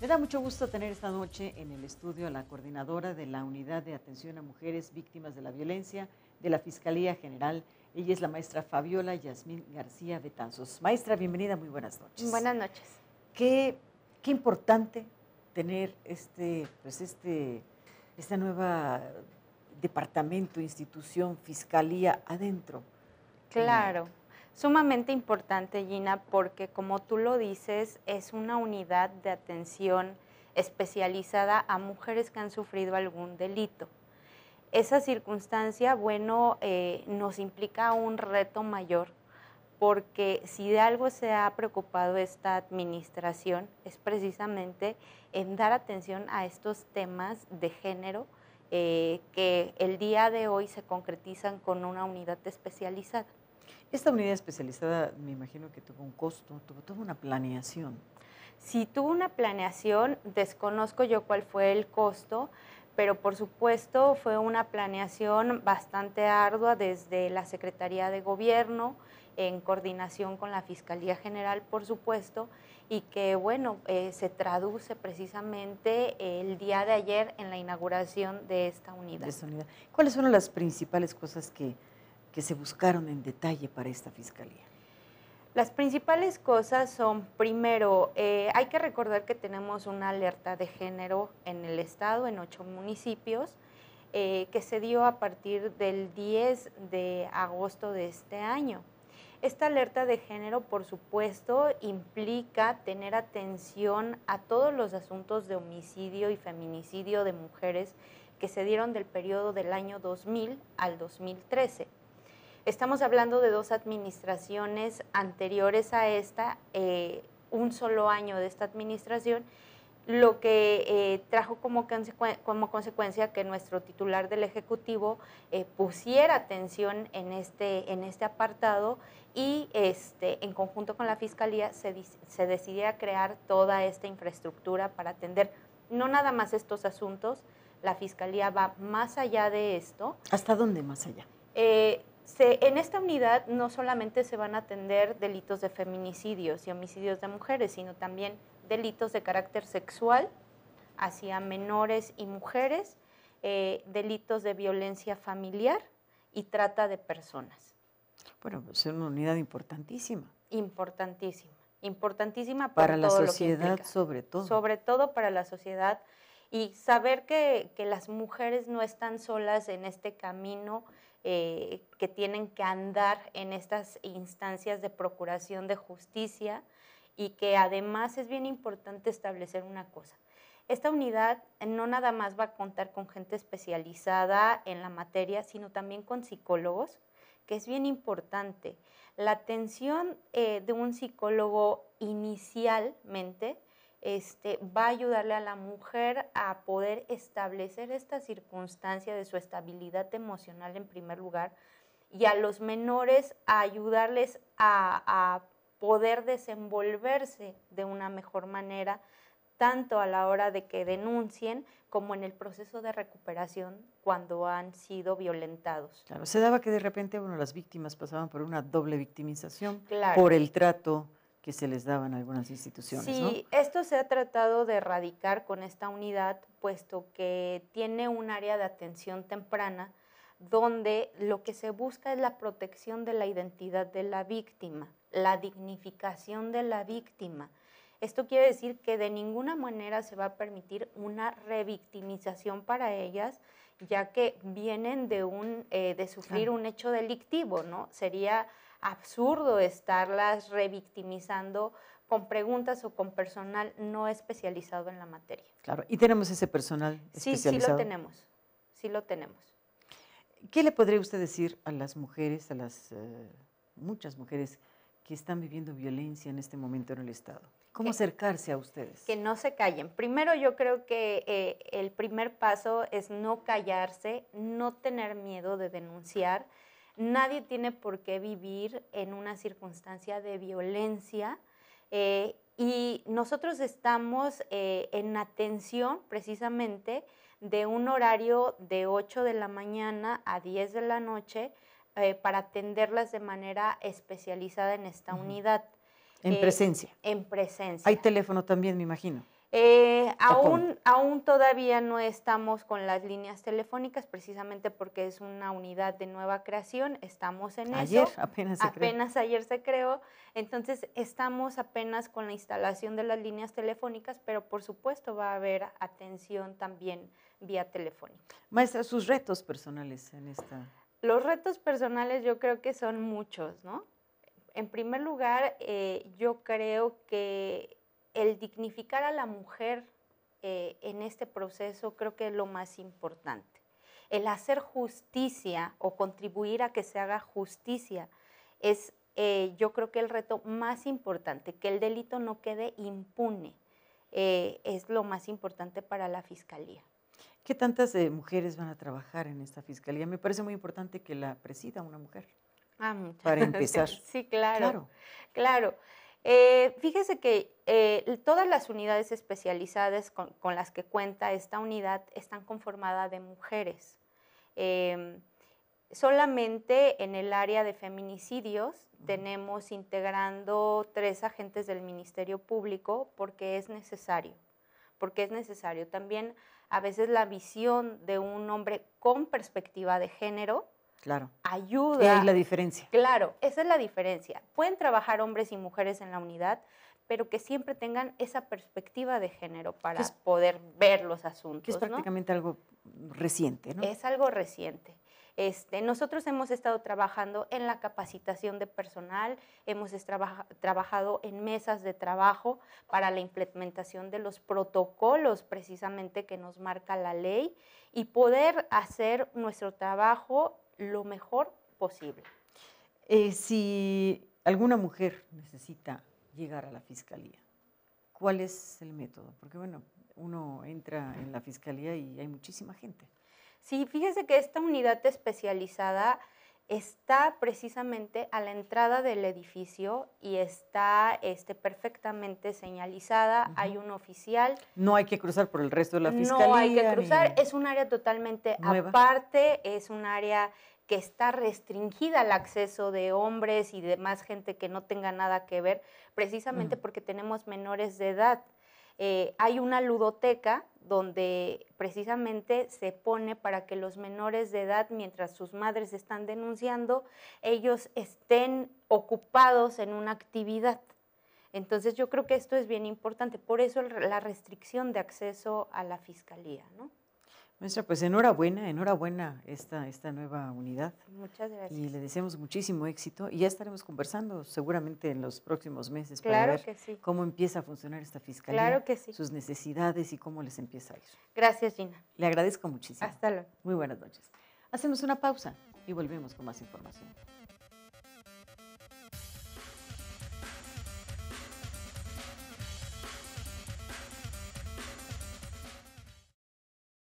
Me da mucho gusto tener esta noche en el estudio a la coordinadora de la Unidad de Atención a Mujeres Víctimas de la Violencia de la Fiscalía General. Ella es la maestra Fabiola Yasmín García Betanzos. Maestra, bienvenida, muy buenas noches. Buenas noches. Qué, qué importante tener este, pues este, esta nueva departamento, institución, fiscalía adentro. Claro, sumamente importante Gina, porque como tú lo dices, es una unidad de atención especializada a mujeres que han sufrido algún delito. Esa circunstancia, bueno, eh, nos implica un reto mayor, porque si de algo se ha preocupado esta administración es precisamente en dar atención a estos temas de género, eh, que el día de hoy se concretizan con una unidad especializada. Esta unidad especializada me imagino que tuvo un costo, tuvo, toda una planeación. Si tuvo una planeación, desconozco yo cuál fue el costo, pero por supuesto fue una planeación bastante ardua desde la Secretaría de Gobierno, en coordinación con la Fiscalía General, por supuesto, y que, bueno, eh, se traduce precisamente el día de ayer en la inauguración de esta unidad. ¿Cuáles fueron las principales cosas que, que se buscaron en detalle para esta Fiscalía? Las principales cosas son, primero, eh, hay que recordar que tenemos una alerta de género en el estado, en ocho municipios, eh, que se dio a partir del 10 de agosto de este año. Esta alerta de género, por supuesto, implica tener atención a todos los asuntos de homicidio y feminicidio de mujeres que se dieron del periodo del año 2000 al 2013. Estamos hablando de dos administraciones anteriores a esta, eh, un solo año de esta administración lo que eh, trajo como, como, consecuencia que nuestro titular del Ejecutivo eh, pusiera atención en este, en este apartado y este, en conjunto con la Fiscalía se, se decidiera crear toda esta infraestructura para atender no nada más estos asuntos, la Fiscalía va más allá de esto. ¿Hasta dónde más allá? Eh, en esta unidad no solamente se van a atender delitos de feminicidios y homicidios de mujeres, sino también delitos de carácter sexual hacia menores y mujeres, eh, delitos de violencia familiar y trata de personas. Bueno, pues, es una unidad importantísima. Importantísima, importantísima para, la sociedad sobre todo. Sobre todo para la sociedad y saber que, las mujeres no están solas en este camino eh, que tienen que andar en estas instancias de procuración de justicia, y que además es bien importante establecer una cosa. Esta unidad no nada más va a contar con gente especializada en la materia, sino también con psicólogos, que es bien importante. La atención eh, de un psicólogo inicialmente este, va a ayudarle a la mujer a poder establecer esta circunstancia de su estabilidad emocional en primer lugar y a los menores a ayudarles a poder desenvolverse de una mejor manera, tanto a la hora de que denuncien como en el proceso de recuperación cuando han sido violentados. Claro, se daba que de repente bueno, las víctimas pasaban por una doble victimización por el trato que se les daban en algunas instituciones. Sí, esto se ha tratado de erradicar con esta unidad, puesto que tiene un área de atención temprana donde lo que se busca es la protección de la identidad de la víctima la dignificación de la víctima. Esto quiere decir que de ninguna manera se va a permitir una revictimización para ellas, ya que vienen de, un, eh, de sufrir un hecho delictivo, ¿no? Sería absurdo estarlas revictimizando con preguntas o con personal no especializado en la materia. Claro, ¿y tenemos ese personal especializado? Sí, sí lo tenemos, sí lo tenemos. ¿Qué le podría usted decir a las mujeres, a las eh, muchas mujeres que están viviendo violencia en este momento en el Estado? ¿Cómo acercarse a ustedes? Que no se callen. Primero yo creo que eh, el primer paso es no callarse, no tener miedo de denunciar. Nadie tiene por qué vivir en una circunstancia de violencia. Eh, y nosotros estamos eh, en atención precisamente de un horario de 8 de la mañana a 10 de la noche eh, para atenderlas de manera especializada en esta unidad. En eh, presencia. En presencia. Hay teléfono también, me imagino. Eh, aún, aún todavía no estamos con las líneas telefónicas, precisamente porque es una unidad de nueva creación, estamos en ayer, Apenas, se apenas ayer se creó. Entonces, estamos apenas con la instalación de las líneas telefónicas, pero por supuesto va a haber atención también vía telefónica. Maestra, sus retos personales en esta los retos personales yo creo que son muchos, ¿no? En primer lugar, eh, yo creo que el dignificar a la mujer eh, en este proceso creo que es lo más importante. El hacer justicia o contribuir a que se haga justicia es eh, yo creo que el reto más importante, que el delito no quede impune, es lo más importante para la Fiscalía. ¿Qué tantas eh, mujeres van a trabajar en esta fiscalía? Me parece muy importante que la presida una mujer. Ah, para empezar. sí, claro. Claro. Eh, fíjese que eh, todas las unidades especializadas con, las que cuenta esta unidad están conformadas de mujeres. Em, solamente en el área de feminicidios tenemos integrando tres agentes del Ministerio Público porque es necesario porque es necesario. También a veces la visión de un hombre con perspectiva de género claro. ayuda. Y ahí la diferencia. Claro, esa es la diferencia. Pueden trabajar hombres y mujeres en la unidad, pero que siempre tengan esa perspectiva de género para poder ver los asuntos. Que es prácticamente algo reciente, ¿no? Es algo reciente. Este, nosotros hemos estado trabajando en la capacitación de personal, hemos trabajado en mesas de trabajo para la implementación de los protocolos precisamente que nos marca la ley y poder hacer nuestro trabajo lo mejor posible. Eh, si alguna mujer necesita llegar a la fiscalía, ¿cuál es el método? Porque bueno, uno entra en la fiscalía y hay muchísima gente. Sí, fíjese que esta unidad especializada está precisamente a la entrada del edificio y está este, perfectamente señalizada. Hay un oficial. No hay que cruzar por el resto de la fiscalía. No hay que cruzar. Es un área totalmente aparte. Es un área que está restringida al acceso de hombres y demás gente que no tenga nada que ver, precisamente porque tenemos menores de edad. Eh, hay una ludoteca donde precisamente se pone para que los menores de edad, mientras sus madres están denunciando, ellos estén ocupados en una actividad. Entonces yo creo que esto es bien importante, por eso la restricción de acceso a la fiscalía, ¿no? Maestra, pues enhorabuena, enhorabuena esta, esta nueva unidad. Muchas gracias. Y le deseamos muchísimo éxito y ya estaremos conversando seguramente en los próximos meses para ver cómo empieza a funcionar esta fiscalía, claro que sus necesidades y cómo les empieza a ir. Gracias, Gina. Le agradezco muchísimo. Hasta luego. Muy buenas noches. Hacemos una pausa y volvemos con más información.